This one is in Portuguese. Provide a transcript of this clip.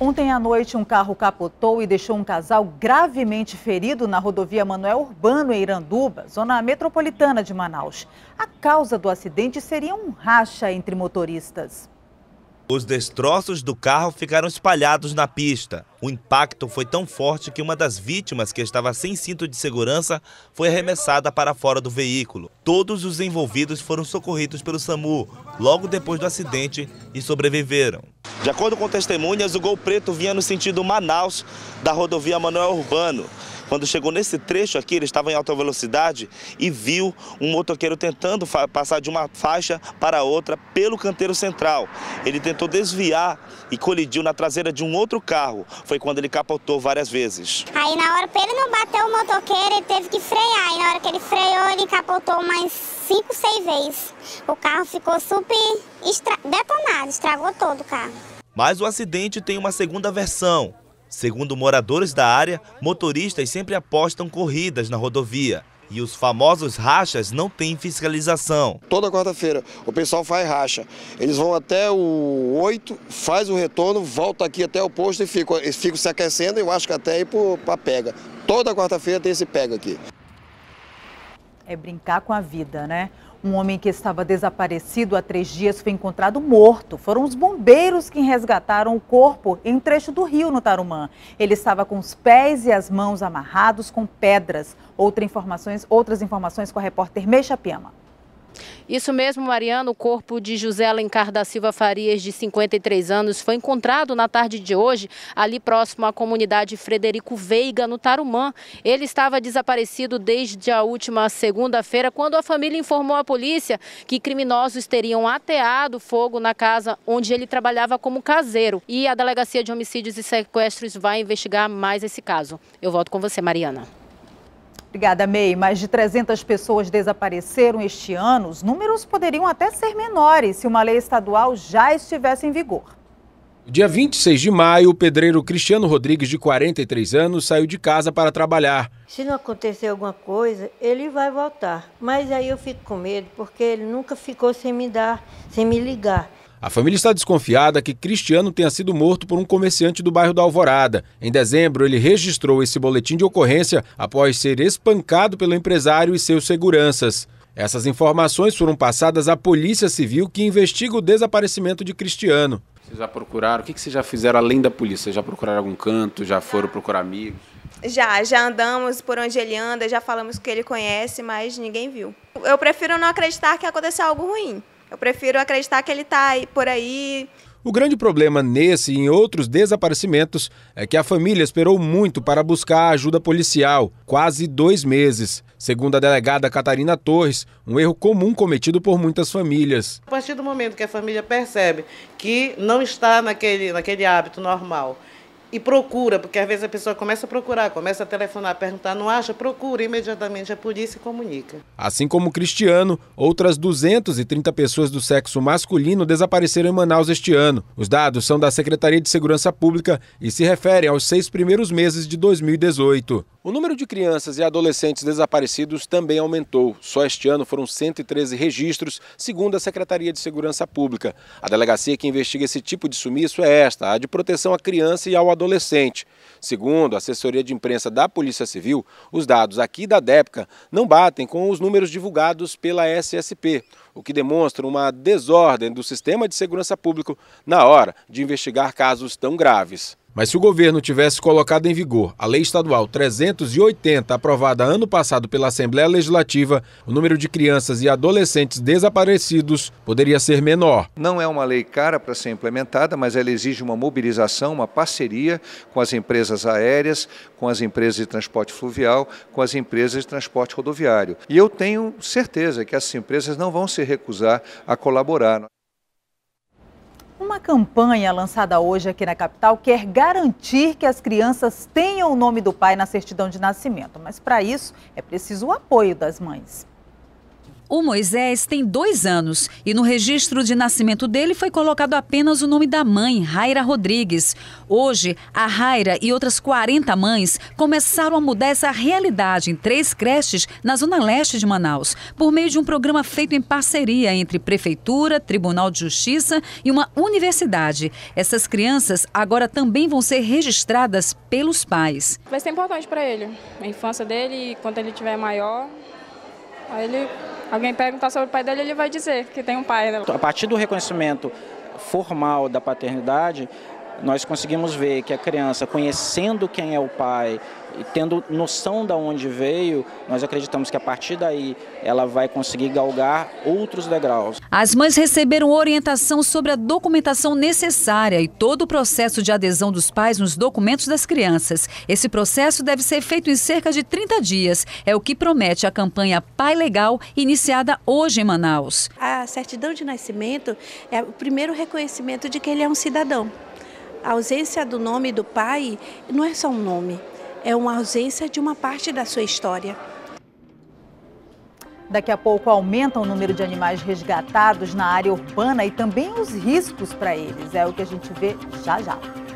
Ontem à noite, um carro capotou e deixou um casal gravemente ferido na rodovia Manuel Urbano, em Iranduba, zona metropolitana de Manaus. A causa do acidente seria um racha entre motoristas. Os destroços do carro ficaram espalhados na pista. O impacto foi tão forte que uma das vítimas, que estava sem cinto de segurança, foi arremessada para fora do veículo. Todos os envolvidos foram socorridos pelo SAMU logo depois do acidente e sobreviveram. De acordo com testemunhas, o gol preto vinha no sentido Manaus da rodovia Manuel Urbano. Quando chegou nesse trecho aqui, ele estava em alta velocidade e viu um motoqueiro tentando passar de uma faixa para outra pelo canteiro central. Ele tentou desviar e colidiu na traseira de um outro carro. Foi quando ele capotou várias vezes. Aí na hora, ele não bateu o motoqueiro, ele teve que frear. E na hora que ele freou, ele capotou mais cinco, seis vezes. O carro ficou super estra... detonado, estragou todo o carro. Mas o acidente tem uma segunda versão. Segundo moradores da área, motoristas sempre apostam corridas na rodovia e os famosos rachas não têm fiscalização. Toda quarta-feira o pessoal faz racha. Eles vão até o 8, faz o retorno, volta aqui até o posto e ficam fica se aquecendo, eu acho que até aí para pega. Toda quarta-feira tem esse pega aqui. É brincar com a vida, né? Um homem que estava desaparecido há três dias foi encontrado morto. Foram os bombeiros que resgataram o corpo em um trecho do rio no Tarumã. Ele estava com os pés e as mãos amarrados com pedras. Outra informações, outras informações com a repórter Meixa Piama. Isso mesmo, Mariana. O corpo de José Alencar da Silva Farias, de 53 anos, foi encontrado na tarde de hoje, ali próximo à comunidade Frederico Veiga, no Tarumã. Ele estava desaparecido desde a última segunda-feira, quando a família informou à polícia que criminosos teriam ateado fogo na casa onde ele trabalhava como caseiro. E a Delegacia de Homicídios e Sequestros vai investigar mais esse caso. Eu volto com você, Mariana. Obrigada, May. Mais de 300 pessoas desapareceram este ano. Os números poderiam até ser menores se uma lei estadual já estivesse em vigor. Dia 26 de maio, o pedreiro Cristiano Rodrigues, de 43 anos, saiu de casa para trabalhar. Se não acontecer alguma coisa, ele vai voltar. Mas aí eu fico com medo, porque ele nunca ficou sem me dar, sem me ligar. A família está desconfiada que Cristiano tenha sido morto por um comerciante do bairro da Alvorada. Em dezembro, ele registrou esse boletim de ocorrência após ser espancado pelo empresário e seus seguranças. Essas informações foram passadas à Polícia Civil, que investiga o desaparecimento de Cristiano. Vocês já procuraram? O que vocês já fizeram além da polícia? Já procuraram algum canto? Já foram procurar amigos? Já, já andamos por onde ele anda, já falamos que ele conhece, mas ninguém viu. Eu prefiro não acreditar que aconteceu algo ruim. Eu prefiro acreditar que ele está por aí. O grande problema nesse e em outros desaparecimentos é que a família esperou muito para buscar ajuda policial, quase dois meses. Segundo a delegada Catarina Torres, um erro comum cometido por muitas famílias. A partir do momento que a família percebe que não está naquele, naquele hábito normal e procura, porque às vezes a pessoa começa a procurar, começa a telefonar, perguntar, não acha, procura imediatamente a polícia e comunica. Assim como o Cristiano, outras 230 pessoas do sexo masculino desapareceram em Manaus este ano. Os dados são da Secretaria de Segurança Pública e se referem aos seis primeiros meses de 2018. O número de crianças e adolescentes desaparecidos também aumentou. Só este ano foram 113 registros, segundo a Secretaria de Segurança Pública. A delegacia que investiga esse tipo de sumiço é esta, a de proteção à criança e ao adolescente. Segundo a assessoria de imprensa da Polícia Civil, os dados aqui da DEPCA não batem com os números divulgados pela SSP, o que demonstra uma desordem do sistema de segurança público na hora de investigar casos tão graves. Mas se o governo tivesse colocado em vigor a Lei Estadual 380, aprovada ano passado pela Assembleia Legislativa, o número de crianças e adolescentes desaparecidos poderia ser menor. Não é uma lei cara para ser implementada, mas ela exige uma mobilização, uma parceria com as empresas aéreas, com as empresas de transporte fluvial, com as empresas de transporte rodoviário. E eu tenho certeza que essas empresas não vão se recusar a colaborar. Uma campanha lançada hoje aqui na capital quer garantir que as crianças tenham o nome do pai na certidão de nascimento, mas para isso é preciso o apoio das mães. O Moisés tem dois anos e no registro de nascimento dele foi colocado apenas o nome da mãe, Raira Rodrigues. Hoje, a Raira e outras 40 mães começaram a mudar essa realidade em três creches na zona leste de Manaus, por meio de um programa feito em parceria entre Prefeitura, Tribunal de Justiça e uma universidade. Essas crianças agora também vão ser registradas pelos pais. Vai ser importante para ele, a infância dele, quando ele tiver maior, aí ele alguém perguntar sobre o pai dele, ele vai dizer que tem um pai. Né? A partir do reconhecimento formal da paternidade, nós conseguimos ver que a criança, conhecendo quem é o pai e tendo noção de onde veio, nós acreditamos que a partir daí ela vai conseguir galgar outros degraus. As mães receberam orientação sobre a documentação necessária e todo o processo de adesão dos pais nos documentos das crianças. Esse processo deve ser feito em cerca de 30 dias. É o que promete a campanha Pai Legal, iniciada hoje em Manaus. A certidão de nascimento é o primeiro reconhecimento de que ele é um cidadão. A ausência do nome do pai não é só um nome, é uma ausência de uma parte da sua história. Daqui a pouco aumenta o número de animais resgatados na área urbana e também os riscos para eles. É o que a gente vê já já.